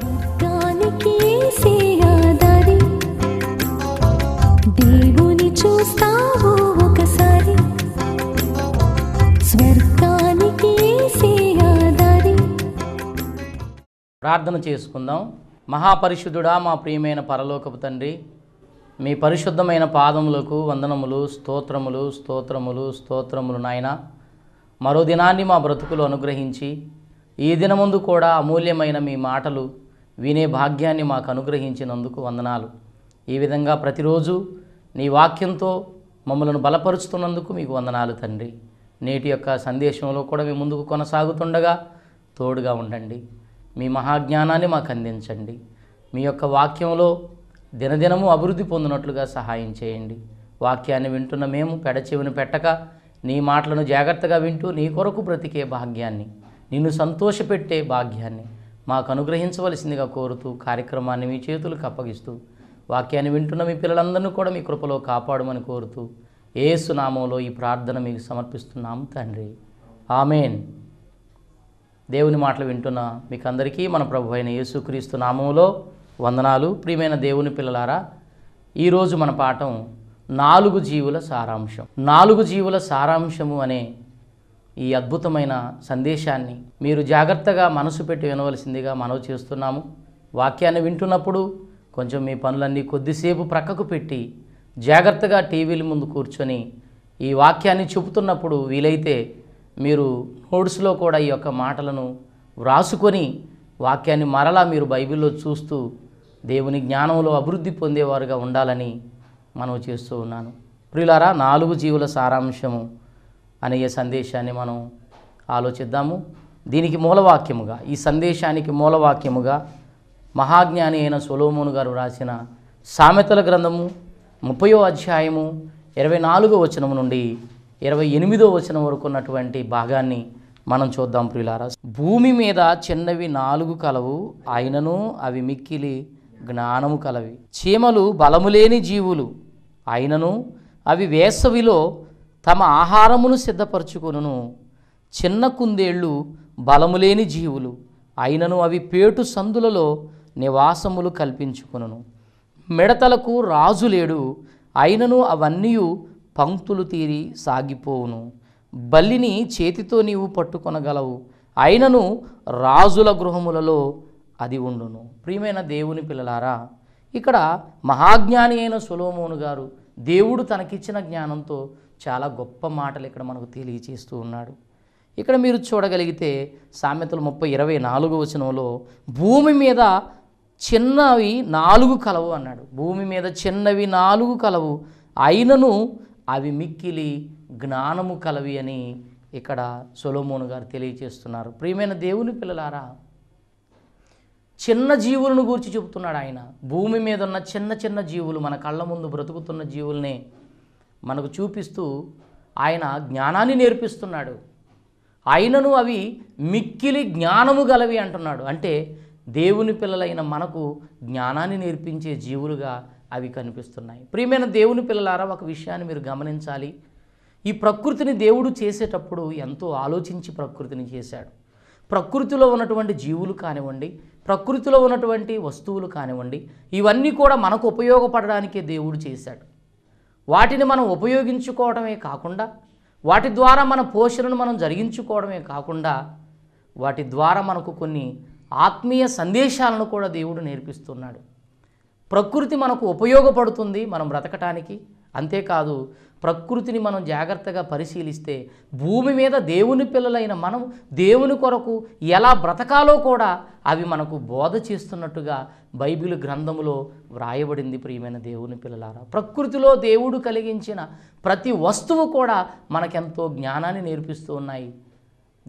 దేవుని ఒకసారి ప్రార్థన చేసుకుందాం మహాపరిశుద్ధుడా మా ప్రియమైన పరలోకపు తండ్రి మీ పరిశుద్ధమైన పాదములకు వందనములు స్తోత్రములు స్తోత్రములు స్తోత్రములు నాయన మరో దినాన్ని మా బ్రతుకులు అనుగ్రహించి ఈ దినముందు కూడా అమూల్యమైన మీ మాటలు వినే భాగ్యాన్ని మాకు అనుగ్రహించినందుకు వందనాలు ఈ విధంగా ప్రతిరోజు నీ వాక్యంతో మమ్మలను బలపరుచుతున్నందుకు మీకు వందనాలు తండ్రి నేటి యొక్క సందేశంలో కూడా మీ ముందుకు కొనసాగుతుండగా తోడుగా ఉండండి మీ మహాజ్ఞానాన్ని మాకు అందించండి మీ యొక్క వాక్యంలో దినదినము అభివృద్ధి పొందినట్లుగా సహాయం చేయండి వాక్యాన్ని వింటున్న మేము పెడచెవిని పెట్టక నీ మాటలను జాగ్రత్తగా వింటూ నీ కొరకు బ్రతికే భాగ్యాన్ని నిన్ను సంతోషపెట్టే భాగ్యాన్ని మాకు అనుగ్రహించవలసిందిగా కోరుతూ కార్యక్రమాన్ని మీ చేతులకు అప్పగిస్తూ వాక్యాన్ని వింటున్న మీ పిల్లలందరినీ కూడా మీ కృపలో కాపాడమని కోరుతూ ఏసునామంలో ఈ ప్రార్థన మీకు సమర్పిస్తున్నాము తండ్రి ఆమెన్ దేవుని మాటలు వింటున్న మీకు అందరికీ మన ప్రభు అయిన యేసుక్రీస్తు నామంలో వందనాలు ప్రియమైన దేవుని పిల్లలారా ఈరోజు మన పాఠం నాలుగు జీవుల సారాంశం నాలుగు జీవుల సారాంశము అనే ఈ అద్భుతమైన సందేశాన్ని మీరు జాగ్రత్తగా మనసు పెట్టి వినవలసిందిగా మనవి చేస్తున్నాము వాక్యాన్ని వింటున్నప్పుడు కొంచెం మీ పనులన్నీ కొద్దిసేపు ప్రక్కకు పెట్టి జాగ్రత్తగా టీవీల ముందు కూర్చొని ఈ వాక్యాన్ని చెబుతున్నప్పుడు వీలైతే మీరు నోట్స్లో కూడా ఈ యొక్క మాటలను వ్రాసుకొని వాక్యాన్ని మరలా మీరు బైబిల్లో చూస్తూ దేవుని జ్ఞానంలో అభివృద్ధి పొందేవారుగా ఉండాలని మనం చేస్తూ ఉన్నాను ప్రియులారా నాలుగు జీవుల సారాంశము అనే సందేశాన్ని మనం ఆలోచిద్దాము దీనికి మూలవాక్యముగా ఈ సందేశానికి మూలవాక్యముగా మహాజ్ఞాని అయిన సొలోమోను గారు రాసిన సామెతల గ్రంథము ముప్పయో అధ్యాయము ఇరవై నాలుగో వచనం నుండి ఇరవై ఎనిమిదో వచనం వరకు ఉన్నటువంటి భాగాన్ని మనం చూద్దాం ప్రియులారా భూమి మీద చిన్నవి నాలుగు కలవు ఆయనను అవి మిక్కిలి జ్ఞానము కలవి చీమలు బలములేని జీవులు అయినను అవి వేసవిలో తమ ఆహారమును సిద్ధపరచుకొనును చిన్న కుందేళ్ళు బలములేని జీవులు అయినను అవి పేటు సందులలో నివాసములు కల్పించుకును మిడతలకు రాజు లేడు అయినను అవన్నీ పంక్తులు తీరి సాగిపోవును బల్లిని చేతితో నీవు పట్టుకొనగలవు అయినను రాజుల గృహములలో అది ఉండును ప్రియమైన దేవుని పిల్లలారా ఇక్కడ మహాజ్ఞాని అయిన సులోమోను గారు దేవుడు తనకిచ్చిన జ్ఞానంతో చాలా గొప్ప మాటలు ఇక్కడ మనకు తెలియచేస్తూ ఉన్నాడు ఇక్కడ మీరు చూడగలిగితే సామెతలు ముప్పై ఇరవై నాలుగు వచనంలో భూమి మీద చిన్నవి నాలుగు కలవు అన్నాడు భూమి మీద చిన్నవి నాలుగు కలవు అయినను అవి మిక్కిలి జ్ఞానము కలవి అని ఇక్కడ సొలోమోను గారు తెలియచేస్తున్నారు ప్రియమైన దేవుని పిల్లలారా చిన్న జీవులను గురించి చెబుతున్నాడు ఆయన భూమి మీద ఉన్న చిన్న చిన్న జీవులు మన కళ్ళ ముందు బ్రతుకుతున్న జీవుల్ని మనకు చూపిస్తూ ఆయన జ్ఞానాన్ని నేర్పిస్తున్నాడు ఆయనను అవి మిక్కిలి జ్ఞానము గలవి అంటున్నాడు అంటే దేవుని పిల్లలైన మనకు జ్ఞానాన్ని నేర్పించే జీవులుగా అవి కనిపిస్తున్నాయి ప్రియమైన దేవుని పిల్లలారా ఒక విషయాన్ని మీరు గమనించాలి ఈ ప్రకృతిని దేవుడు చేసేటప్పుడు ఎంతో ఆలోచించి ప్రకృతిని చేశాడు ప్రకృతిలో ఉన్నటువంటి జీవులు కానివ్వండి ప్రకృతిలో ఉన్నటువంటి వస్తువులు కానివ్వండి ఇవన్నీ కూడా మనకు ఉపయోగపడడానికే దేవుడు చేశాడు వాటిని మనం ఉపయోగించుకోవడమే కాకుండా వాటి ద్వారా మన పోషణను మనం జరిగించుకోవడమే కాకుండా వాటి ద్వారా మనకు కొన్ని ఆత్మీయ సందేశాలను కూడా దేవుడు నేర్పిస్తున్నాడు ప్రకృతి మనకు ఉపయోగపడుతుంది మనం బ్రతకటానికి అంతేకాదు ప్రకృతిని మనం జాగ్రత్తగా పరిశీలిస్తే భూమి మీద దేవుని పిల్లలైన మనం దేవుని కొరకు ఎలా బ్రతకాలో కూడా అవి మనకు బోధ చేస్తున్నట్టుగా బైబిల్ గ్రంథములో వ్రాయబడింది ప్రియమైన దేవుని పిల్లలారా ప్రకృతిలో దేవుడు కలిగించిన ప్రతి వస్తువు కూడా మనకెంతో జ్ఞానాన్ని నేర్పిస్తూ ఉన్నాయి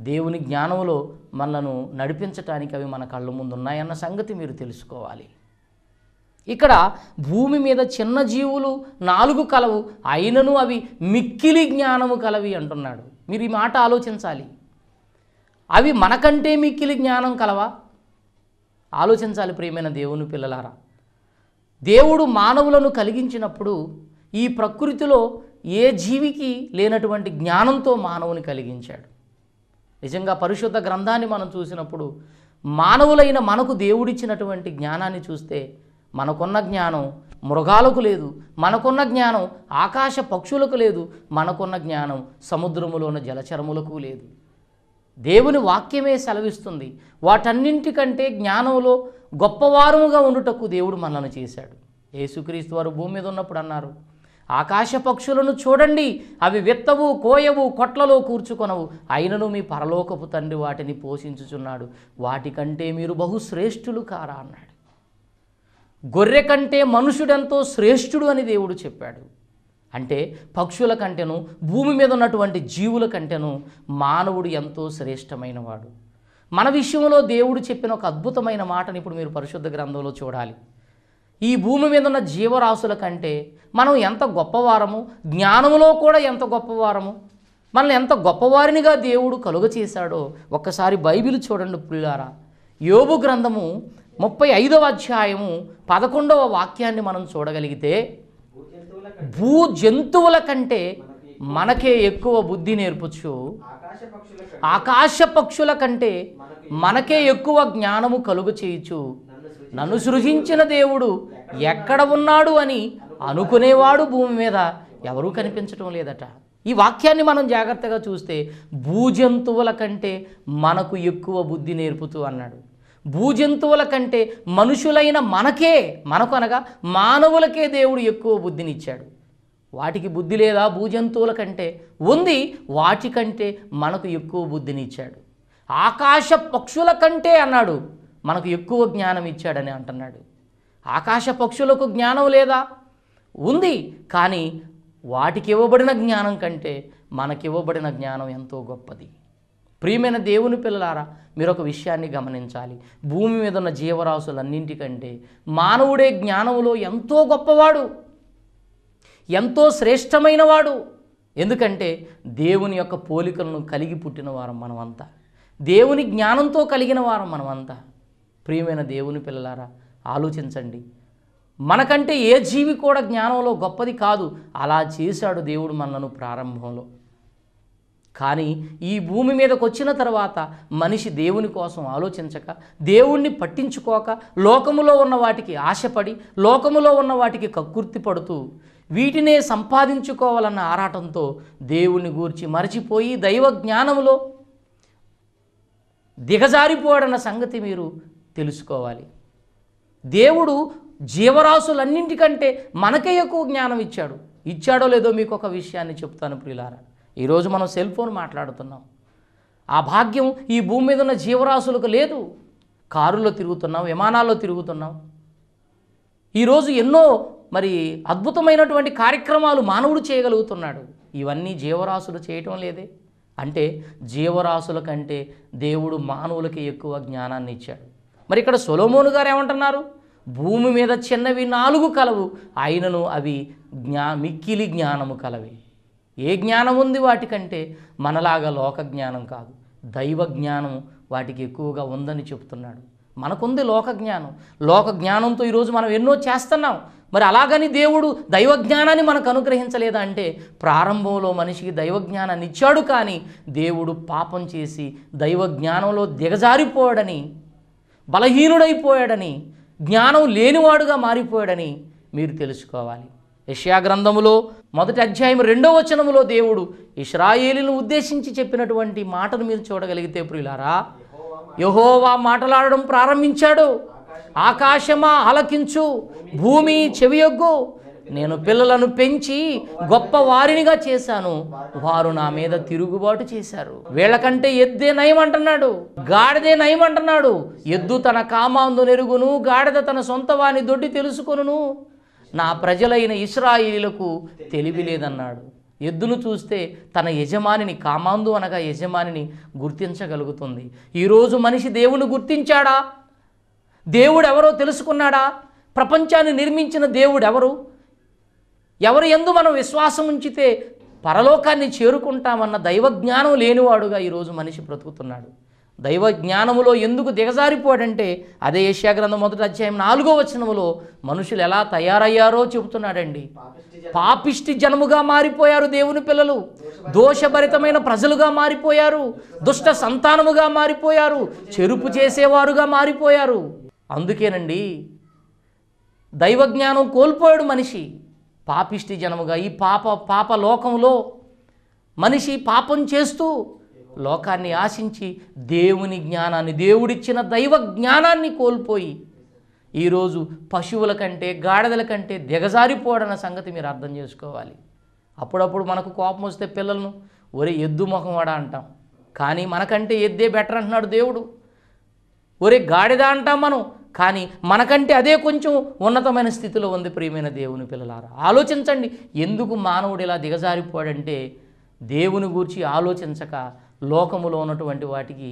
దేవుని జ్ఞానంలో మనలను నడిపించటానికి అవి మన కళ్ళ ముందు ఉన్నాయన్న సంగతి మీరు తెలుసుకోవాలి ఇక్కడ భూమి మీద చిన్న జీవులు నాలుగు కలవు అయినను అవి మిక్కిలి జ్ఞానము కలవి అంటున్నాడు మీరు ఈ మాట ఆలోచించాలి అవి మనకంటే మిక్కిలి జ్ఞానం కలవా ఆలోచించాలి ప్రియమైన దేవుని పిల్లలారా దేవుడు మానవులను కలిగించినప్పుడు ఈ ప్రకృతిలో ఏ జీవికి లేనటువంటి జ్ఞానంతో మానవుని కలిగించాడు నిజంగా పరిశుద్ధ గ్రంథాన్ని మనం చూసినప్పుడు మానవులైన మనకు దేవుడిచ్చినటువంటి జ్ఞానాన్ని చూస్తే మనకున్న జ్ఞానం మృగాలకు లేదు మనకున్న జ్ఞానం ఆకాశ పక్షులకు లేదు మనకున్న జ్ఞానం సముద్రములోని జలచరములకు లేదు దేవుని వాక్యమే సెలవిస్తుంది వాటన్నింటికంటే జ్ఞానంలో గొప్పవారముగా ఉండుటకు దేవుడు మనల్ని చేశాడు యేసుక్రీస్తు వారు భూమి మీద ఉన్నప్పుడు అన్నారు ఆకాశ పక్షులను చూడండి అవి విత్తవు కోయవు కొట్లలో కూర్చుకొనవు అయినను మీ పరలోకపు తండ్రి వాటిని పోషించుచున్నాడు వాటికంటే మీరు బహుశ్రేష్ఠులు కారా అన్నాడు గొర్రె కంటే మనుషుడెంతో శ్రేష్ఠుడు అని దేవుడు చెప్పాడు అంటే పక్షుల కంటేను భూమి మీద ఉన్నటువంటి జీవుల కంటేను మానవుడు ఎంతో శ్రేష్టమైనవాడు మన విషయంలో దేవుడు చెప్పిన ఒక అద్భుతమైన మాటను ఇప్పుడు మీరు పరిశుద్ధ గ్రంథంలో చూడాలి ఈ భూమి మీద ఉన్న జీవరాశుల కంటే మనం ఎంత గొప్పవారము జ్ఞానములో కూడా ఎంత గొప్పవారము మనల్ని ఎంత గొప్పవారినిగా దేవుడు కలుగ చేశాడో ఒక్కసారి బైబిల్ చూడండి పుల్లారా యోగు గ్రంథము ముప్పై ఐదవ అధ్యాయము పదకొండవ వాక్యాన్ని మనం చూడగలిగితే భూ జంతువుల కంటే మనకే ఎక్కువ బుద్ధి నేర్పచ్చు ఆకాశ పక్షుల కంటే మనకే ఎక్కువ జ్ఞానము కలుగు చేయచ్చు నన్ను సృజించిన దేవుడు ఎక్కడ ఉన్నాడు అని అనుకునేవాడు భూమి మీద ఎవరూ కనిపించటం లేదట ఈ వాక్యాన్ని మనం జాగ్రత్తగా చూస్తే భూజంతువుల కంటే మనకు ఎక్కువ బుద్ధి నేర్పుతూ అన్నాడు భూజంతువుల కంటే మనుషులైన మనకే మనకు అనగా మానవులకే దేవుడు ఎక్కువ బుద్ధినిచ్చాడు వాటికి బుద్ధి లేదా భూజంతువుల కంటే ఉంది వాటికంటే మనకు ఎక్కువ బుద్ధినిచ్చాడు ఆకాశ పక్షుల కంటే అన్నాడు మనకు ఎక్కువ జ్ఞానం ఇచ్చాడని అంటున్నాడు ఆకాశ పక్షులకు జ్ఞానం లేదా ఉంది కానీ వాటికి ఇవ్వబడిన జ్ఞానం కంటే మనకివ్వబడిన జ్ఞానం ఎంతో గొప్పది ప్రియమైన దేవుని పిల్లలారా మీరు ఒక విషయాన్ని గమనించాలి భూమి మీద ఉన్న జీవరాశులన్నింటికంటే మానవుడే జ్ఞానంలో ఎంతో గొప్పవాడు ఎంతో శ్రేష్టమైనవాడు ఎందుకంటే దేవుని యొక్క పోలికలను కలిగి పుట్టిన వారం మనమంతా దేవుని జ్ఞానంతో కలిగిన వారం మనమంతా ప్రియమైన దేవుని పిల్లలారా ఆలోచించండి మనకంటే ఏ జీవి కూడా జ్ఞానంలో గొప్పది కాదు అలా చేశాడు దేవుడు మనను ప్రారంభంలో కానీ ఈ భూమి మీదకు వచ్చిన తర్వాత మనిషి దేవుని కోసం ఆలోచించక దేవుణ్ణి పట్టించుకోక లోకములో ఉన్న వాటికి ఆశపడి లోకములో ఉన్న వాటికి కక్కుర్తి పడుతూ వీటినే సంపాదించుకోవాలన్న ఆరాటంతో దేవుణ్ణి గూర్చి మరచిపోయి దైవ జ్ఞానంలో దిగజారిపోడన్న సంగతి మీరు తెలుసుకోవాలి దేవుడు జీవరాశులన్నింటికంటే మనకే ఎక్కువ జ్ఞానం ఇచ్చాడు ఇచ్చాడో లేదో మీకు ఒక విషయాన్ని చెప్తాను ప్రియులారా ఈరోజు మనం సెల్ ఫోన్ మాట్లాడుతున్నాం ఆ భాగ్యం ఈ భూమి మీద ఉన్న జీవరాశులకు లేదు కారులో తిరుగుతున్నాం విమానాల్లో తిరుగుతున్నాం ఈరోజు ఎన్నో మరి అద్భుతమైనటువంటి కార్యక్రమాలు మానవుడు చేయగలుగుతున్నాడు ఇవన్నీ జీవరాశులు చేయటం లేదే అంటే జీవరాశుల కంటే దేవుడు మానవులకి ఎక్కువ జ్ఞానాన్ని ఇచ్చాడు మరి ఇక్కడ సొలోమోను గారు ఏమంటున్నారు భూమి మీద చిన్నవి నాలుగు కలవు అయినను అవి జ్ఞా మిక్కిలి జ్ఞానము కలవి ఏ జ్ఞానం ఉంది వాటికంటే మనలాగా లోక జ్ఞానం కాదు దైవ జ్ఞానం వాటికి ఎక్కువగా ఉందని చెప్తున్నాడు మనకుంది లోక జ్ఞానం లోక జ్ఞానంతో ఈరోజు మనం ఎన్నో చేస్తున్నాం మరి అలాగని దేవుడు దైవ జ్ఞానాన్ని మనకు అనుగ్రహించలేదా అంటే ప్రారంభంలో మనిషికి దైవ జ్ఞానాన్ని ఇచ్చాడు కానీ దేవుడు పాపం చేసి దైవ జ్ఞానంలో దిగజారిపోయాడని బలహీనుడైపోయాడని జ్ఞానం లేనివాడుగా మారిపోయాడని మీరు తెలుసుకోవాలి యష్యా గ్రంథములో మొదటి అధ్యాయం రెండో వచనములో దేవుడు ఇస్రాయేలీలను ఉద్దేశించి చెప్పినటువంటి మాటను మీరు చూడగలిగితే ప్రియులారా యహోవా మాటలాడడం ప్రారంభించాడు ఆకాశమా అలకించు భూమి చెవియొగ్గు నేను పిల్లలను పెంచి గొప్ప వారినిగా చేశాను వారు నా మీద తిరుగుబాటు చేశారు వీళ్ళకంటే ఎద్దే నయం అంటున్నాడు గాడిదే నయం అంటున్నాడు ఎద్దు తన కామాందు నెరుగును గాడిద తన సొంత వాని దొడ్డి తెలుసుకొను నా ప్రజలైన ఇస్రాయిలకు తెలివి లేదన్నాడు ఎద్దులు చూస్తే తన యజమానిని కామాందు అనగా యజమానిని గుర్తించగలుగుతుంది ఈరోజు మనిషి దేవుని గుర్తించాడా దేవుడు ఎవరో తెలుసుకున్నాడా ప్రపంచాన్ని నిర్మించిన దేవుడు ఎవరు ఎవరు ఎందు మనం విశ్వాసం ఉంచితే పరలోకాన్ని చేరుకుంటామన్న దైవజ్ఞానం లేనివాడుగా ఈరోజు మనిషి బ్రతుకుతున్నాడు దైవ జ్ఞానములో ఎందుకు దిగజారిపోడంటే అదే యశాగ్రంథం మొదటి అధ్యాయం నాలుగో వచనములో మనుషులు ఎలా తయారయ్యారో చెబుతున్నాడండి పాపిష్టి జనముగా మారిపోయారు దేవుని పిల్లలు దోషభరితమైన ప్రజలుగా మారిపోయారు దుష్ట సంతానముగా మారిపోయారు చెరుపు చేసేవారుగా మారిపోయారు అందుకేనండి దైవజ్ఞానం కోల్పోయాడు మనిషి పాపిష్టి జనముగా ఈ పాప పాప లోకంలో మనిషి పాపం చేస్తూ లోకాన్ని ఆశించి దేవుని జ్ఞానాన్ని దేవుడిచ్చిన దైవ జ్ఞానాన్ని కోల్పోయి ఈరోజు పశువుల కంటే గాడిదల కంటే దిగజారిపోడన్న సంగతి మీరు అర్థం చేసుకోవాలి అప్పుడప్పుడు మనకు కోపం వస్తే పిల్లలను ఒరే ఎద్దు వాడ అంటాం కానీ మనకంటే ఎద్దే బెటర్ అంటున్నాడు దేవుడు ఒరే గాడిద అంటాం మనం కానీ మనకంటే అదే కొంచెం ఉన్నతమైన స్థితిలో ఉంది ప్రియమైన దేవుని పిల్లలారు ఆలోచించండి ఎందుకు మానవుడు ఇలా దిగజారిపోయాడంటే దేవుని గూర్చి ఆలోచించక లోకములో ఉన్నటువంటి వాటికి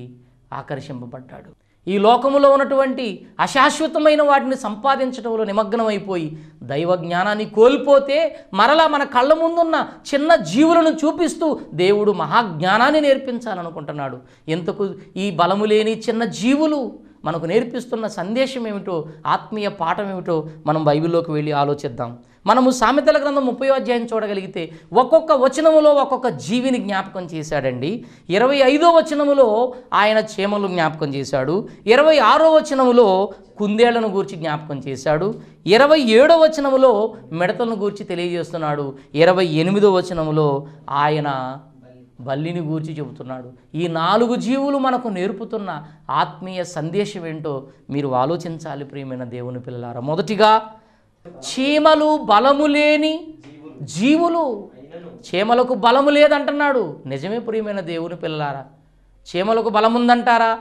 ఆకర్షింపబడ్డాడు ఈ లోకములో ఉన్నటువంటి అశాశ్వతమైన వాటిని సంపాదించడంలో నిమగ్నమైపోయి దైవ జ్ఞానాన్ని కోల్పోతే మరలా మన కళ్ళ ముందున్న చిన్న జీవులను చూపిస్తూ దేవుడు మహాజ్ఞానాన్ని నేర్పించాలనుకుంటున్నాడు ఎంతకు ఈ బలము లేని చిన్న జీవులు మనకు నేర్పిస్తున్న సందేశం ఏమిటో ఆత్మీయ పాఠం ఏమిటో మనం బైబిల్లోకి వెళ్ళి ఆలోచిద్దాం మనము సామెతల గ్రంథం ముప్పై అధ్యాయం చూడగలిగితే ఒక్కొక్క వచనములో ఒక్కొక్క జీవిని జ్ఞాపకం చేశాడండి ఇరవై ఐదో వచనములో ఆయన చేమలు జ్ఞాపకం చేశాడు ఇరవై ఆరో వచనములో కుందేళ్లను గూర్చి జ్ఞాపకం చేశాడు ఇరవై ఏడో వచనములో మిడతలను గూర్చి తెలియజేస్తున్నాడు ఇరవై ఎనిమిదో వచనములో ఆయన బల్లిని గూర్చి చెబుతున్నాడు ఈ నాలుగు జీవులు మనకు నేర్పుతున్న ఆత్మీయ సందేశం ఏంటో మీరు ఆలోచించాలి ప్రియమైన దేవుని పిల్లలారా మొదటిగా చీమలు బలము లేని జీవులు చీమలకు బలము లేదంటున్నాడు నిజమే ప్రియమైన దేవుని పిల్లారా చీమలకు బలముందంటారా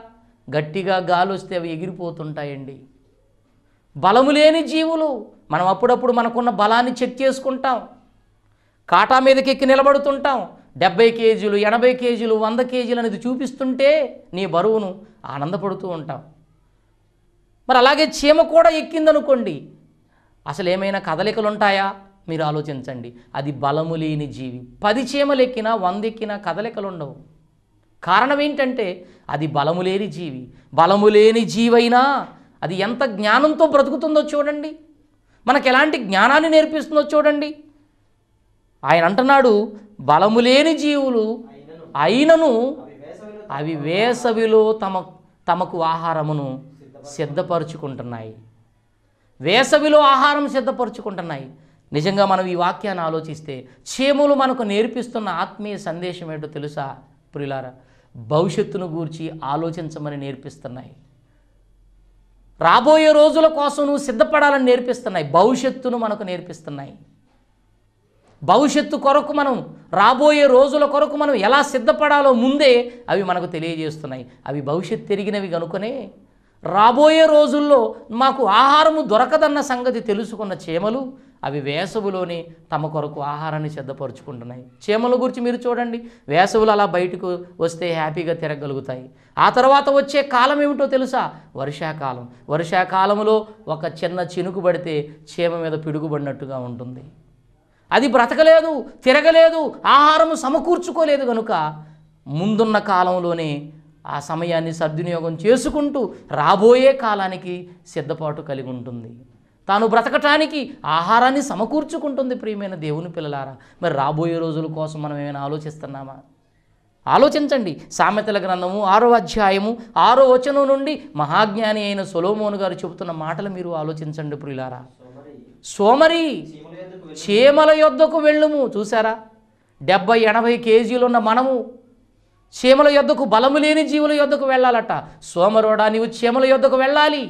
గట్టిగా గాలి వస్తే అవి ఎగిరిపోతుంటాయండి బలము లేని జీవులు మనం అప్పుడప్పుడు మనకున్న బలాన్ని చెక్ చేసుకుంటాం కాటా మీదకి ఎక్కి నిలబడుతుంటాం డెబ్బై కేజీలు ఎనభై కేజీలు వంద కేజీలు అనేది చూపిస్తుంటే నీ బరువును ఆనందపడుతూ ఉంటాం మరి అలాగే చీమ కూడా ఎక్కిందనుకోండి అసలు ఏమైనా కదలికలు ఉంటాయా మీరు ఆలోచించండి అది బలము లేని జీవి పది చీమలెక్కినా వందెక్కినా కదలికలు ఉండవు కారణం ఏంటంటే అది బలము లేని జీవి బలము లేని జీవైనా అది ఎంత జ్ఞానంతో బ్రతుకుతుందో చూడండి మనకు ఎలాంటి జ్ఞానాన్ని నేర్పిస్తుందో చూడండి ఆయన అంటున్నాడు బలము లేని జీవులు అయినను అవి వేసవిలో తమ తమకు ఆహారమును సిద్ధపరుచుకుంటున్నాయి వేసవిలో ఆహారం సిద్ధపరుచుకుంటున్నాయి నిజంగా మనం ఈ వాక్యాన్ని ఆలోచిస్తే క్షేమలు మనకు నేర్పిస్తున్న ఆత్మీయ సందేశం ఏంటో తెలుసా ప్రియులారా భవిష్యత్తును గూర్చి ఆలోచించమని నేర్పిస్తున్నాయి రాబోయే రోజుల కోసం నువ్వు సిద్ధపడాలని నేర్పిస్తున్నాయి భవిష్యత్తును మనకు నేర్పిస్తున్నాయి భవిష్యత్తు కొరకు మనం రాబోయే రోజుల కొరకు మనం ఎలా సిద్ధపడాలో ముందే అవి మనకు తెలియజేస్తున్నాయి అవి భవిష్యత్తు తిరిగినవి కనుకనే రాబోయే రోజుల్లో మాకు ఆహారము దొరకదన్న సంగతి తెలుసుకున్న చీమలు అవి వేసవిలోనే తమ కొరకు ఆహారాన్ని సిద్ధపరుచుకుంటున్నాయి చీమల గురించి మీరు చూడండి వేసవులు అలా బయటకు వస్తే హ్యాపీగా తిరగలుగుతాయి ఆ తర్వాత వచ్చే కాలం ఏమిటో తెలుసా వర్షాకాలం వర్షాకాలంలో ఒక చిన్న చినుకు పడితే చీమ మీద పిడుగుబడినట్టుగా ఉంటుంది అది బ్రతకలేదు తిరగలేదు ఆహారము సమకూర్చుకోలేదు కనుక ముందున్న కాలంలోనే ఆ సమయాన్ని సద్వినియోగం చేసుకుంటూ రాబోయే కాలానికి సిద్ధపాటు కలిగి ఉంటుంది తాను బ్రతకటానికి ఆహారాన్ని సమకూర్చుకుంటుంది ప్రియమైన దేవుని పిల్లలారా మరి రాబోయే రోజుల కోసం మనం ఏమైనా ఆలోచిస్తున్నామా ఆలోచించండి సామెతల గ్రంథము ఆరో అధ్యాయము ఆరో వచనం నుండి మహాజ్ఞాని అయిన సొలోమోను గారు చెబుతున్న మాటలు మీరు ఆలోచించండి ప్రియులారా సోమరి చీమల యొద్దకు వెళ్ళుము చూసారా డెబ్బై ఎనభై కేజీలున్న మనము క్షేమల యొద్దకు బలము లేని జీవుల యొద్దకు వెళ్ళాలట సోమరోడా నీవు క్షేమల యొద్దకు వెళ్ళాలి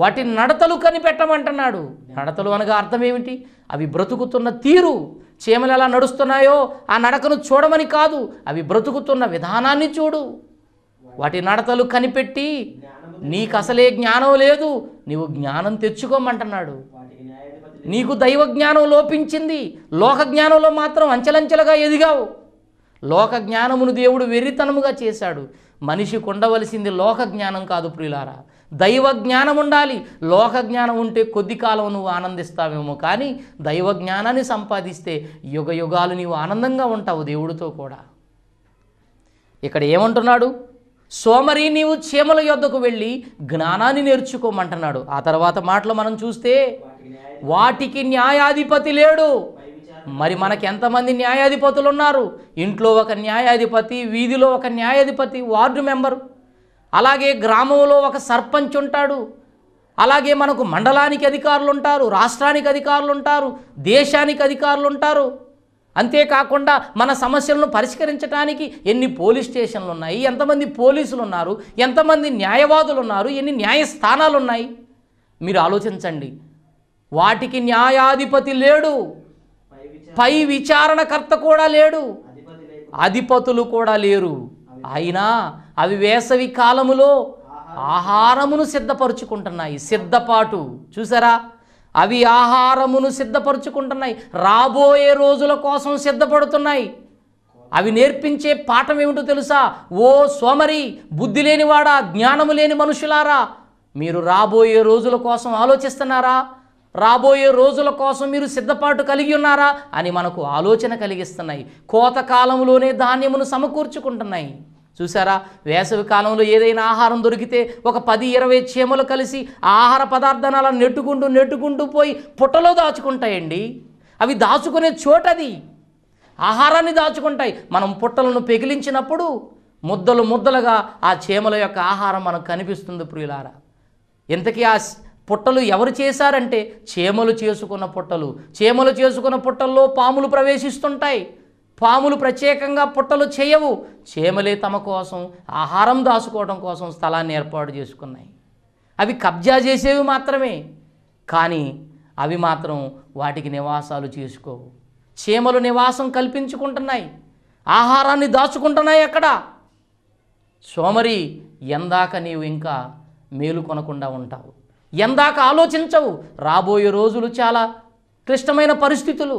వాటి నడతలు కనిపెట్టమంటున్నాడు నడతలు అనగా అర్థం ఏమిటి అవి బ్రతుకుతున్న తీరు చీమలు ఎలా నడుస్తున్నాయో ఆ నడకను చూడమని కాదు అవి బ్రతుకుతున్న విధానాన్ని చూడు వాటి నడతలు కనిపెట్టి నీకు అసలే జ్ఞానం లేదు నీవు జ్ఞానం తెచ్చుకోమంటున్నాడు నీకు దైవ జ్ఞానం లోపించింది లోక జ్ఞానంలో మాత్రం అంచెలంచెలుగా ఎదిగావు లోక జ్ఞానమును దేవుడు వెర్రితనముగా చేశాడు మనిషి ఉండవలసింది లోక జ్ఞానం కాదు ప్రియులారా దైవ జ్ఞానం ఉండాలి లోక జ్ఞానం ఉంటే కొద్ది కాలం నువ్వు ఆనందిస్తావేమో కానీ దైవ జ్ఞానాన్ని సంపాదిస్తే యుగ యుగాలు నీవు ఆనందంగా ఉంటావు దేవుడితో కూడా ఇక్కడ ఏమంటున్నాడు సోమరి నీవు చీమల యొద్దకు వెళ్ళి జ్ఞానాన్ని నేర్చుకోమంటున్నాడు ఆ తర్వాత మాటలు మనం చూస్తే వాటికి న్యాయాధిపతి లేడు మరి మనకి ఎంతమంది న్యాయాధిపతులు ఉన్నారు ఇంట్లో ఒక న్యాయాధిపతి వీధిలో ఒక న్యాయాధిపతి వార్డు మెంబరు అలాగే గ్రామంలో ఒక సర్పంచ్ ఉంటాడు అలాగే మనకు మండలానికి అధికారులు ఉంటారు రాష్ట్రానికి అధికారులు ఉంటారు దేశానికి అధికారులు ఉంటారు అంతేకాకుండా మన సమస్యలను పరిష్కరించడానికి ఎన్ని పోలీస్ స్టేషన్లు ఉన్నాయి ఎంతమంది పోలీసులు ఉన్నారు ఎంతమంది న్యాయవాదులు ఉన్నారు ఎన్ని న్యాయస్థానాలు ఉన్నాయి మీరు ఆలోచించండి వాటికి న్యాయాధిపతి లేడు పై విచారణకర్త కూడా లేడు అధిపతులు కూడా లేరు అయినా అవి వేసవి కాలములో ఆహారమును సిద్ధపరుచుకుంటున్నాయి సిద్ధపాటు చూసారా అవి ఆహారమును సిద్ధపరుచుకుంటున్నాయి రాబోయే రోజుల కోసం సిద్ధపడుతున్నాయి అవి నేర్పించే పాఠం ఏమిటో తెలుసా ఓ సోమరి బుద్ధి లేనివాడా జ్ఞానము లేని మనుషులారా మీరు రాబోయే రోజుల కోసం ఆలోచిస్తున్నారా రాబోయే రోజుల కోసం మీరు సిద్ధపాటు కలిగి ఉన్నారా అని మనకు ఆలోచన కలిగిస్తున్నాయి కోత కాలంలోనే ధాన్యమును సమకూర్చుకుంటున్నాయి చూసారా వేసవి కాలంలో ఏదైనా ఆహారం దొరికితే ఒక పది ఇరవై చీమలు కలిసి ఆహార పదార్థాన్ని అలా నెట్టుకుంటూ నెట్టుకుంటూ పోయి పుట్టలో దాచుకుంటాయండి అవి దాచుకునే చోటది ఆహారాన్ని దాచుకుంటాయి మనం పుట్టలను పెగిలించినప్పుడు ముద్దలు ముద్దలుగా ఆ చీమల యొక్క ఆహారం మనకు కనిపిస్తుంది ప్రియులారా ఇంతకీ ఆ పుట్టలు ఎవరు చేశారంటే చేమలు చేసుకున్న పుట్టలు చేమలు చేసుకున్న పుట్టల్లో పాములు ప్రవేశిస్తుంటాయి పాములు ప్రత్యేకంగా పుట్టలు చేయవు చేమలే తమ కోసం ఆహారం దాచుకోవడం కోసం స్థలాన్ని ఏర్పాటు చేసుకున్నాయి అవి కబ్జా చేసేవి మాత్రమే కానీ అవి మాత్రం వాటికి నివాసాలు చేసుకోవు చీమలు నివాసం కల్పించుకుంటున్నాయి ఆహారాన్ని దాచుకుంటున్నాయి అక్కడ సోమరి ఎందాక నీవు ఇంకా మేలు కొనకుండా ఉంటావు ఎందాక ఆలోచించవు రాబోయే రోజులు చాలా క్లిష్టమైన పరిస్థితులు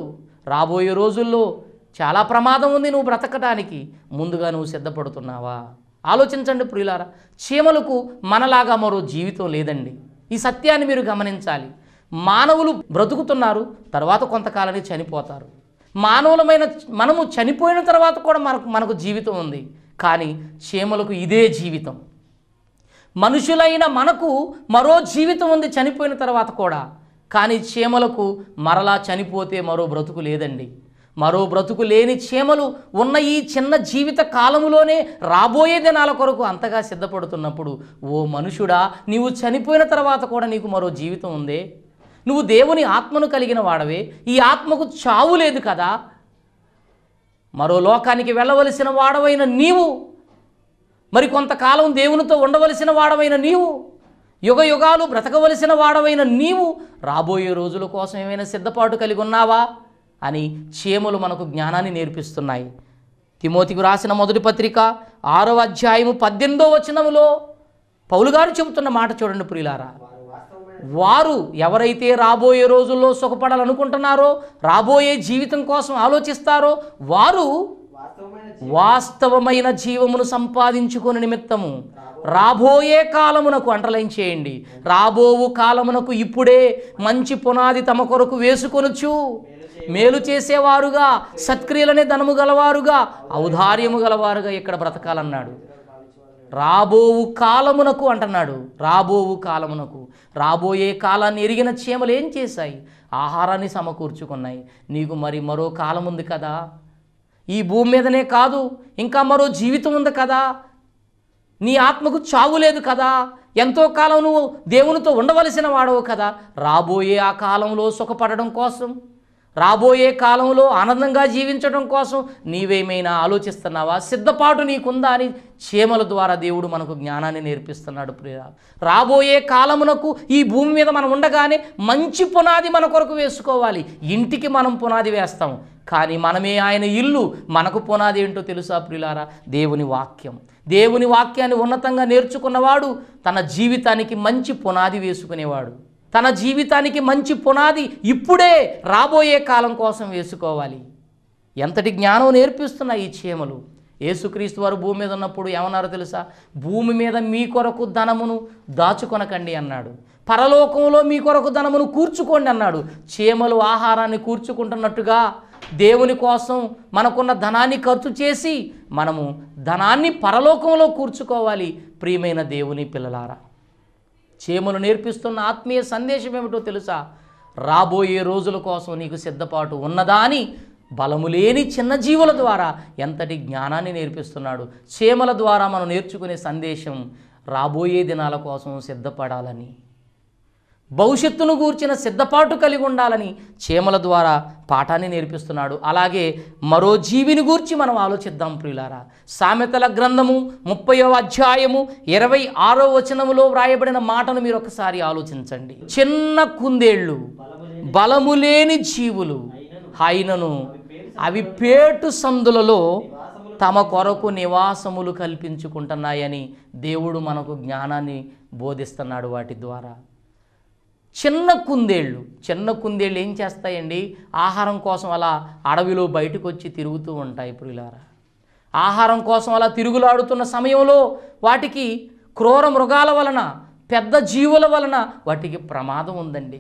రాబోయే రోజుల్లో చాలా ప్రమాదం ఉంది నువ్వు బ్రతకటానికి ముందుగా నువ్వు సిద్ధపడుతున్నావా ఆలోచించండి ప్రియులారా చీమలకు మనలాగా మరో జీవితం లేదండి ఈ సత్యాన్ని మీరు గమనించాలి మానవులు బ్రతుకుతున్నారు తర్వాత కొంతకాలానికి చనిపోతారు మానవులమైన మనము చనిపోయిన తర్వాత కూడా మనకు మనకు జీవితం ఉంది కానీ చీమలకు ఇదే జీవితం మనుషులైన మనకు మరో జీవితం ఉంది చనిపోయిన తర్వాత కూడా కానీ చీమలకు మరలా చనిపోతే మరో బ్రతుకు లేదండి మరో బ్రతుకు లేని చీమలు ఉన్న ఈ చిన్న జీవిత కాలములోనే రాబోయే దినాల కొరకు అంతగా సిద్ధపడుతున్నప్పుడు ఓ మనుషుడా నీవు చనిపోయిన తర్వాత కూడా నీకు మరో జీవితం ఉందే నువ్వు దేవుని ఆత్మను కలిగిన వాడవే ఈ ఆత్మకు చావు లేదు కదా మరో లోకానికి వెళ్ళవలసిన వాడవైన నీవు మరి కొంతకాలం దేవునితో ఉండవలసిన వాడవైన నీవు యుగ యుగాలు బ్రతకవలసిన వాడవైన నీవు రాబోయే రోజుల కోసం ఏమైనా సిద్ధపాటు కలిగి ఉన్నావా అని చీమలు మనకు జ్ఞానాన్ని నేర్పిస్తున్నాయి తిమోతికి రాసిన మొదటి పత్రిక ఆరో అధ్యాయము పద్దెనిమిదో వచనములో పౌలు గారు చెబుతున్న మాట చూడండి ప్రియులారా వారు ఎవరైతే రాబోయే రోజుల్లో సుఖపడాలనుకుంటున్నారో రాబోయే జీవితం కోసం ఆలోచిస్తారో వారు వాస్తవమైన జీవమును సంపాదించుకుని నిమిత్తము రాబోయే కాలమునకు అండర్లైన్ చేయండి రాబోవు కాలమునకు ఇప్పుడే మంచి పునాది తమ కొరకు వేసుకొనొచ్చు మేలు చేసేవారుగా సత్క్రియలనే ధనము గలవారుగా ఔదార్యము గలవారుగా ఇక్కడ బ్రతకాలన్నాడు రాబోవు కాలమునకు అంటున్నాడు రాబోవు కాలమునకు రాబోయే కాలాన్ని ఎరిగిన చీమలు ఏం చేశాయి ఆహారాన్ని సమకూర్చుకున్నాయి నీకు మరి మరో కాలం ఉంది కదా ఈ భూమి మీదనే కాదు ఇంకా మరో జీవితం ఉంది కదా నీ ఆత్మకు చావు లేదు కదా ఎంతో కాలం నువ్వు దేవునితో ఉండవలసిన వాడవు కదా రాబోయే ఆ కాలంలో సుఖపడడం కోసం రాబోయే కాలంలో ఆనందంగా జీవించడం కోసం నీవేమైనా ఆలోచిస్తున్నావా సిద్ధపాటు నీకుందా అని చేమల ద్వారా దేవుడు మనకు జ్ఞానాన్ని నేర్పిస్తున్నాడు ప్రియ రాబోయే కాలమునకు ఈ భూమి మీద మనం ఉండగానే మంచి పునాది మన కొరకు వేసుకోవాలి ఇంటికి మనం పునాది వేస్తాం కానీ మనమే ఆయన ఇల్లు మనకు పునాది ఏంటో తెలుసా ప్రియులారా దేవుని వాక్యం దేవుని వాక్యాన్ని ఉన్నతంగా నేర్చుకున్నవాడు తన జీవితానికి మంచి పునాది వేసుకునేవాడు తన జీవితానికి మంచి పునాది ఇప్పుడే రాబోయే కాలం కోసం వేసుకోవాలి ఎంతటి జ్ఞానం నేర్పిస్తున్నాయి ఈ చీమలు ఏసుక్రీస్తు వారు భూమి మీద ఉన్నప్పుడు ఏమన్నారో తెలుసా భూమి మీద మీ కొరకు ధనమును దాచుకొనకండి అన్నాడు పరలోకంలో మీ కొరకు ధనమును కూర్చుకోండి అన్నాడు చీమలు ఆహారాన్ని కూర్చుకుంటున్నట్టుగా దేవుని కోసం మనకున్న ధనాన్ని ఖర్చు చేసి మనము ధనాన్ని పరలోకంలో కూర్చుకోవాలి ప్రియమైన దేవుని పిల్లలారా చేయమని నేర్పిస్తున్న ఆత్మీయ సందేశం ఏమిటో తెలుసా రాబోయే రోజుల కోసం నీకు సిద్ధపాటు ఉన్నదా అని బలము లేని చిన్న జీవుల ద్వారా ఎంతటి జ్ఞానాన్ని నేర్పిస్తున్నాడు చీమల ద్వారా మనం నేర్చుకునే సందేశం రాబోయే దినాల కోసం సిద్ధపడాలని భవిష్యత్తును గూర్చిన సిద్ధపాటు కలిగి ఉండాలని చీమల ద్వారా పాఠాన్ని నేర్పిస్తున్నాడు అలాగే మరో జీవిని గూర్చి మనం ఆలోచిద్దాం ప్రియులారా సామెతల గ్రంథము ముప్పయో అధ్యాయము ఇరవై ఆరో వచనములో వ్రాయబడిన మాటను మీరు ఒకసారి ఆలోచించండి చిన్న కుందేళ్ళు బలము లేని జీవులు హైనను అవి పేటు సందులలో తమ కొరకు నివాసములు కల్పించుకుంటున్నాయని దేవుడు మనకు జ్ఞానాన్ని బోధిస్తున్నాడు వాటి ద్వారా చిన్న కుందేళ్ళు చిన్న కుందేళ్ళు ఏం చేస్తాయండి ఆహారం కోసం అలా అడవిలో బయటకు వచ్చి తిరుగుతూ ఉంటాయి ఇప్పుడు ఇలారా ఆహారం కోసం అలా తిరుగులాడుతున్న సమయంలో వాటికి క్రూర మృగాల వలన పెద్ద జీవుల వలన వాటికి ప్రమాదం ఉందండి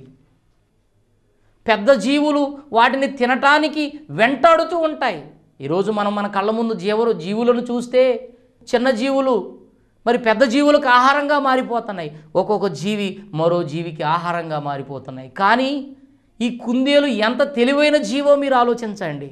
పెద్ద జీవులు వాటిని తినటానికి వెంటాడుతూ ఉంటాయి ఈరోజు మనం మన కళ్ళ ముందు జీవులు జీవులను చూస్తే చిన్న జీవులు మరి పెద్ద జీవులకు ఆహారంగా మారిపోతున్నాయి ఒక్కొక్క జీవి మరో జీవికి ఆహారంగా మారిపోతున్నాయి కానీ ఈ కుందేలు ఎంత తెలివైన జీవో మీరు ఆలోచించండి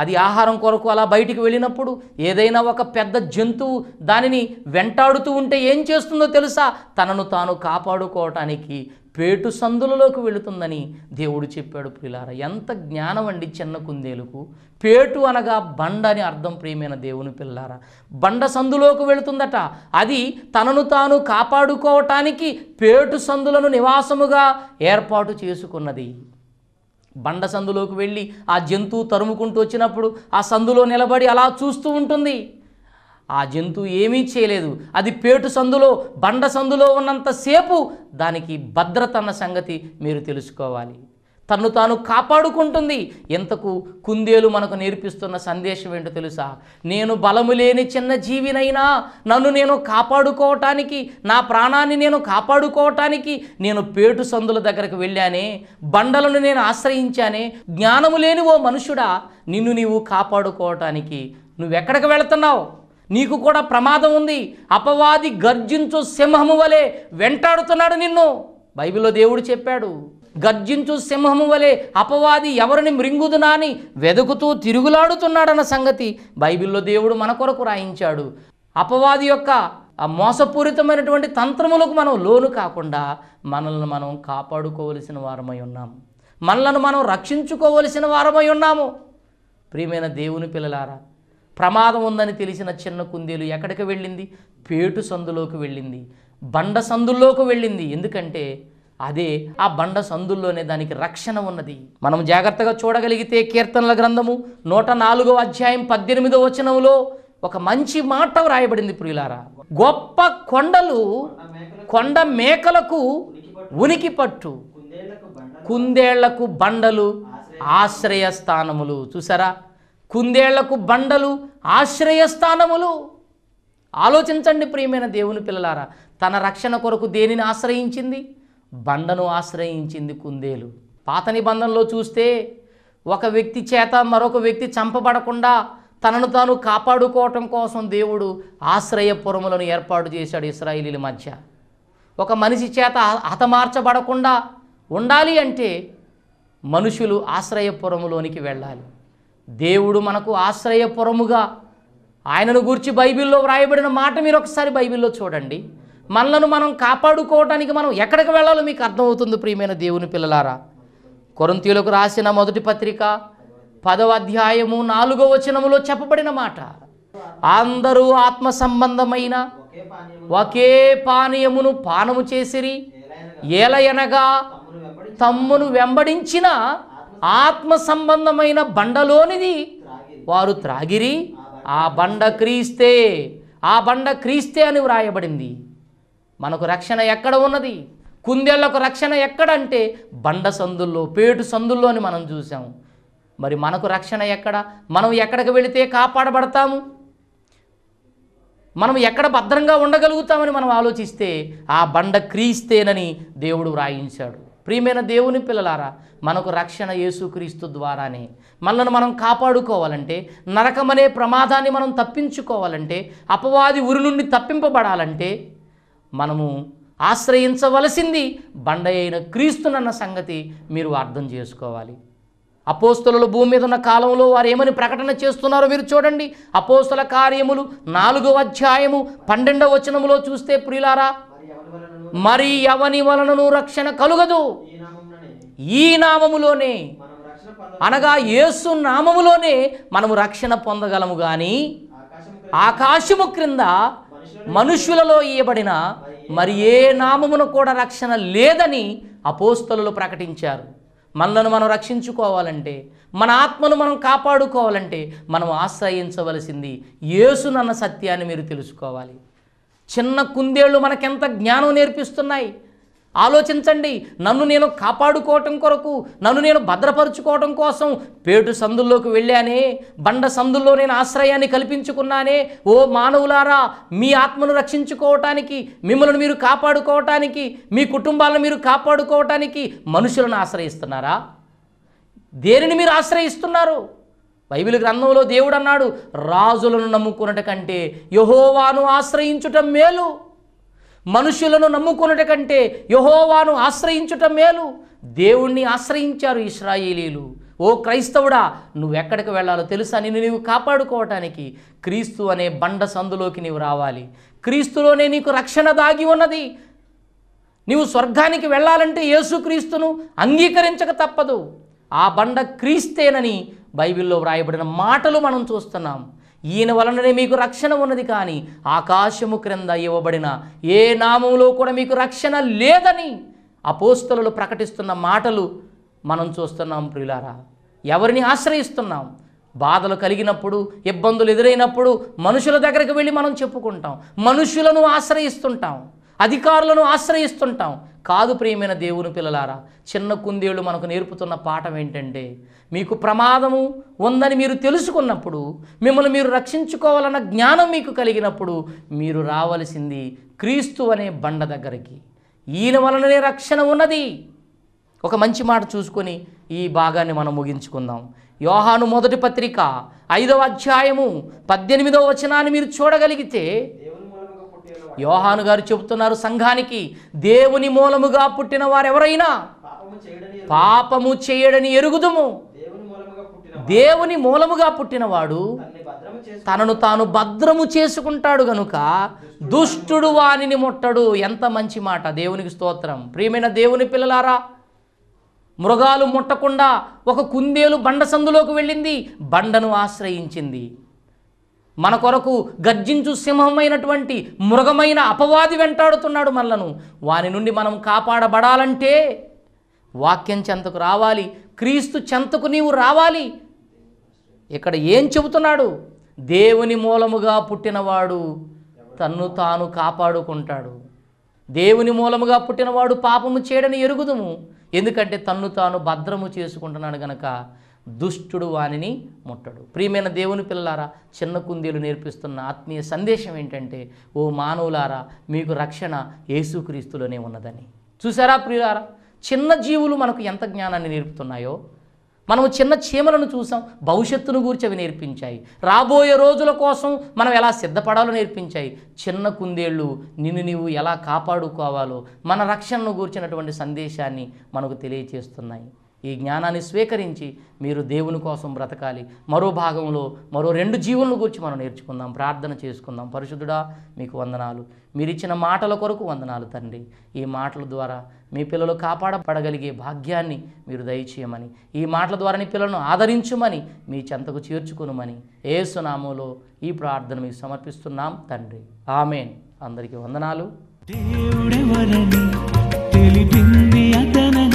అది ఆహారం కొరకు అలా బయటికి వెళ్ళినప్పుడు ఏదైనా ఒక పెద్ద జంతువు దానిని వెంటాడుతూ ఉంటే ఏం చేస్తుందో తెలుసా తనను తాను కాపాడుకోవటానికి పేటు సందులలోకి వెళుతుందని దేవుడు చెప్పాడు ప్రిలార ఎంత జ్ఞానం అండి చిన్న కుందేలుకు పేటు అనగా బండ అని అర్థం ప్రియమైన దేవుని పిల్లారా బండ సందులోకి వెళుతుందట అది తనను తాను కాపాడుకోవటానికి పేటు సందులను నివాసముగా ఏర్పాటు చేసుకున్నది బండ సందులోకి వెళ్ళి ఆ జంతువు తరుముకుంటూ వచ్చినప్పుడు ఆ సందులో నిలబడి అలా చూస్తూ ఉంటుంది ఆ జంతువు ఏమీ చేయలేదు అది పేటు సందులో బండ సందులో ఉన్నంతసేపు దానికి భద్రత అన్న సంగతి మీరు తెలుసుకోవాలి తను తాను కాపాడుకుంటుంది ఎంతకు కుందేలు మనకు నేర్పిస్తున్న సందేశం ఏంటో తెలుసా నేను బలము లేని చిన్న జీవినైనా నన్ను నేను కాపాడుకోవటానికి నా ప్రాణాన్ని నేను కాపాడుకోవటానికి నేను పేటు సందుల దగ్గరకు వెళ్ళానే బండలను నేను ఆశ్రయించానే జ్ఞానము లేని ఓ మనుషుడా నిన్ను నీవు కాపాడుకోవటానికి నువ్వెక్కడికి వెళుతున్నావు నీకు కూడా ప్రమాదం ఉంది అపవాది గర్జించు సింహము వలె వెంటాడుతున్నాడు నిన్ను బైబిల్లో దేవుడు చెప్పాడు గర్జించు సింహము వలె అపవాది ఎవరిని మృంగుదునా అని వెదుకుతూ తిరుగులాడుతున్నాడన్న సంగతి బైబిల్లో దేవుడు మన కొరకు రాయించాడు అపవాది యొక్క ఆ మోసపూరితమైనటువంటి తంత్రములకు మనం లోను కాకుండా మనల్ని మనం కాపాడుకోవలసిన వారమై ఉన్నాము మనలను మనం రక్షించుకోవలసిన వారమై ఉన్నాము ప్రియమైన దేవుని పిల్లలారా ప్రమాదం ఉందని తెలిసిన చిన్న కుందేలు ఎక్కడికి వెళ్ళింది పేటు సందులోకి వెళ్ళింది బండ సందుల్లోకి వెళ్ళింది ఎందుకంటే అదే ఆ బండ సందుల్లోనే దానికి రక్షణ ఉన్నది మనం జాగ్రత్తగా చూడగలిగితే కీర్తనల గ్రంథము నూట నాలుగో అధ్యాయం పద్దెనిమిదో వచనంలో ఒక మంచి మాట వ్రాయబడింది ప్రియులారా గొప్ప కొండలు కొండ మేకలకు ఉనికి పట్టు కుందేళ్లకు బండలు ఆశ్రయ స్థానములు చూసారా కుందేళ్లకు బండలు ఆశ్రయ స్థానములు ఆలోచించండి ప్రియమైన దేవుని పిల్లలారా తన రక్షణ కొరకు దేనిని ఆశ్రయించింది బండను ఆశ్రయించింది కుందేలు పాత నిబంధనలో చూస్తే ఒక వ్యక్తి చేత మరొక వ్యక్తి చంపబడకుండా తనను తాను కాపాడుకోవటం కోసం దేవుడు ఆశ్రయపురములను ఏర్పాటు చేశాడు ఇస్రాయిలీల మధ్య ఒక మనిషి చేత హతమార్చబడకుండా ఉండాలి అంటే మనుషులు ఆశ్రయపురములోనికి వెళ్ళాలి దేవుడు మనకు ఆశ్రయపురముగా ఆయనను గూర్చి బైబిల్లో వ్రాయబడిన మాట మీరు ఒకసారి బైబిల్లో చూడండి మనలను మనం కాపాడుకోవటానికి మనం ఎక్కడికి వెళ్ళాలో మీకు అర్థమవుతుంది ప్రియమైన దేవుని పిల్లలారా కొరంతీయులకు రాసిన మొదటి పత్రిక పదవ అధ్యాయము నాలుగో వచనములో చెప్పబడిన మాట అందరూ ఆత్మ సంబంధమైన ఒకే పానీయమును పానము చేసిరి ఏలయనగా తమ్మును వెంబడించిన ఆత్మ సంబంధమైన బండలోనిది వారు త్రాగిరి ఆ బండ క్రీస్తే ఆ బండ క్రీస్తే అని వ్రాయబడింది మనకు రక్షణ ఎక్కడ ఉన్నది కుందేళ్లకు రక్షణ ఎక్కడంటే బండ సందుల్లో పేటు సందుల్లోని మనం చూసాము మరి మనకు రక్షణ ఎక్కడ మనం ఎక్కడికి వెళితే కాపాడబడతాము మనం ఎక్కడ భద్రంగా ఉండగలుగుతామని మనం ఆలోచిస్తే ఆ బండ క్రీస్తేనని దేవుడు వ్రాయించాడు ప్రియమైన దేవుని పిల్లలారా మనకు రక్షణ యేసుక్రీస్తు ద్వారానే మనల్ని మనం కాపాడుకోవాలంటే నరకమనే ప్రమాదాన్ని మనం తప్పించుకోవాలంటే అపవాది ఉరి నుండి తప్పింపబడాలంటే మనము ఆశ్రయించవలసింది బండ అయిన క్రీస్తునన్న సంగతి మీరు అర్థం చేసుకోవాలి అపోస్తలలు భూమి మీద ఉన్న కాలంలో వారు ఏమని ప్రకటన చేస్తున్నారో మీరు చూడండి అపోస్తుల కార్యములు నాలుగో అధ్యాయము పన్నెండవ వచనములో చూస్తే ప్రియులారా మరి ఎవని వలనను రక్షణ కలుగదు ఈ నామములోనే అనగా యేసు నామములోనే మనము రక్షణ పొందగలము కానీ ఆకాశము క్రింద మనుష్యులలో ఇయ్యబడిన మరి ఏ నామమును కూడా రక్షణ లేదని అపోస్తలు ప్రకటించారు మనలను మనం రక్షించుకోవాలంటే మన ఆత్మను మనం కాపాడుకోవాలంటే మనం ఆశ్రయించవలసింది యేసునన్న సత్యాన్ని మీరు తెలుసుకోవాలి చిన్న కుందేళ్ళు మనకెంత జ్ఞానం నేర్పిస్తున్నాయి ఆలోచించండి నన్ను నేను కాపాడుకోవటం కొరకు నన్ను నేను భద్రపరుచుకోవటం కోసం పేటు సందుల్లోకి వెళ్ళానే బండ సందుల్లో నేను ఆశ్రయాన్ని కల్పించుకున్నానే ఓ మానవులారా మీ ఆత్మను రక్షించుకోవటానికి మిమ్మల్ని మీరు కాపాడుకోవటానికి మీ కుటుంబాలను మీరు కాపాడుకోవటానికి మనుషులను ఆశ్రయిస్తున్నారా దేనిని మీరు ఆశ్రయిస్తున్నారు బైబిల్ గ్రంథంలో దేవుడు అన్నాడు రాజులను నమ్ముకున్నట కంటే యహోవాను ఆశ్రయించుటం మేలు మనుషులను నమ్ముకున్నట కంటే యహోవాను ఆశ్రయించుట మేలు దేవుణ్ణి ఆశ్రయించారు ఇస్రాయేలీలు ఓ క్రైస్తవుడా నువ్వెక్కడికి వెళ్ళాలో తెలుసా నిన్ను నీవు కాపాడుకోవటానికి క్రీస్తు అనే బండ సందులోకి నీవు రావాలి క్రీస్తులోనే నీకు రక్షణ దాగి ఉన్నది నీవు స్వర్గానికి వెళ్ళాలంటే యేసుక్రీస్తును అంగీకరించక తప్పదు ఆ బండ క్రీస్తేనని బైబిల్లో వ్రాయబడిన మాటలు మనం చూస్తున్నాం ఈయన వలననే మీకు రక్షణ ఉన్నది కానీ ఆకాశము క్రింద ఇవ్వబడిన ఏ నామంలో కూడా మీకు రక్షణ లేదని అపోస్తలు ప్రకటిస్తున్న మాటలు మనం చూస్తున్నాం ప్రియులారా ఎవరిని ఆశ్రయిస్తున్నాం బాధలు కలిగినప్పుడు ఇబ్బందులు ఎదురైనప్పుడు మనుషుల దగ్గరికి వెళ్ళి మనం చెప్పుకుంటాం మనుషులను ఆశ్రయిస్తుంటాం అధికారులను ఆశ్రయిస్తుంటాం కాదు ప్రియమైన దేవుని పిల్లలారా చిన్న కుందేళ్ళు మనకు నేర్పుతున్న పాఠం ఏంటంటే మీకు ప్రమాదము ఉందని మీరు తెలుసుకున్నప్పుడు మిమ్మల్ని మీరు రక్షించుకోవాలన్న జ్ఞానం మీకు కలిగినప్పుడు మీరు రావలసింది క్రీస్తు అనే బండ దగ్గరికి ఈయన వలననే రక్షణ ఉన్నది ఒక మంచి మాట చూసుకొని ఈ భాగాన్ని మనం ముగించుకుందాం యోహాను మొదటి పత్రిక ఐదవ అధ్యాయము పద్దెనిమిదవ వచనాన్ని మీరు చూడగలిగితే యోహాను గారు చెబుతున్నారు సంఘానికి దేవుని మూలముగా పుట్టిన వారెవరైనా పాపము చేయడని ఎరుగుదుము దేవుని మూలముగా పుట్టినవాడు తనను తాను భద్రము చేసుకుంటాడు గనుక దుష్టుడు వానిని ముట్టడు ఎంత మంచి మాట దేవునికి స్తోత్రం ప్రియమైన దేవుని పిల్లలారా మృగాలు ముట్టకుండా ఒక కుందేలు బండసందులోకి వెళ్ళింది బండను ఆశ్రయించింది మన కొరకు గర్జించు సింహమైనటువంటి మృగమైన అపవాది వెంటాడుతున్నాడు మనలను వాని నుండి మనం కాపాడబడాలంటే వాక్యం చెంతకు రావాలి క్రీస్తు చెంతకు నీవు రావాలి ఇక్కడ ఏం చెబుతున్నాడు దేవుని మూలముగా పుట్టినవాడు తన్ను తాను కాపాడుకుంటాడు దేవుని మూలముగా పుట్టినవాడు పాపము చేయడని ఎరుగుదము ఎందుకంటే తన్ను తాను భద్రము చేసుకుంటున్నాడు గనక దుష్టుడు వానిని ముట్టడు ప్రియమైన దేవుని పిల్లారా చిన్న కుందీలు నేర్పిస్తున్న ఆత్మీయ సందేశం ఏంటంటే ఓ మానవులారా మీకు రక్షణ యేసుక్రీస్తులోనే ఉన్నదని చూసారా ప్రియులారా చిన్న జీవులు మనకు ఎంత జ్ఞానాన్ని నేర్పుతున్నాయో మనము చిన్న చీమలను చూసాం భవిష్యత్తును గూర్చి అవి నేర్పించాయి రాబోయే రోజుల కోసం మనం ఎలా సిద్ధపడాలో నేర్పించాయి చిన్న కుందేళ్ళు నిన్ను నీవు ఎలా కాపాడుకోవాలో మన రక్షణను గూర్చినటువంటి సందేశాన్ని మనకు తెలియచేస్తున్నాయి ఈ జ్ఞానాన్ని స్వీకరించి మీరు దేవుని కోసం బ్రతకాలి మరో భాగంలో మరో రెండు జీవులను గురించి మనం నేర్చుకుందాం ప్రార్థన చేసుకుందాం పరిశుద్ధుడా మీకు వందనాలు మీరు ఇచ్చిన మాటల కొరకు వందనాలు తండ్రి ఈ మాటల ద్వారా మీ పిల్లలు కాపాడపడగలిగే భాగ్యాన్ని మీరు దయచేయమని ఈ మాటల ద్వారా పిల్లలను ఆదరించమని మీ చెంతకు చేర్చుకునుమని ఏసునామంలో ఈ ప్రార్థన మీకు సమర్పిస్తున్నాం తండ్రి ఆమెన్ అందరికీ వందనాలు తెలిపింది అతనని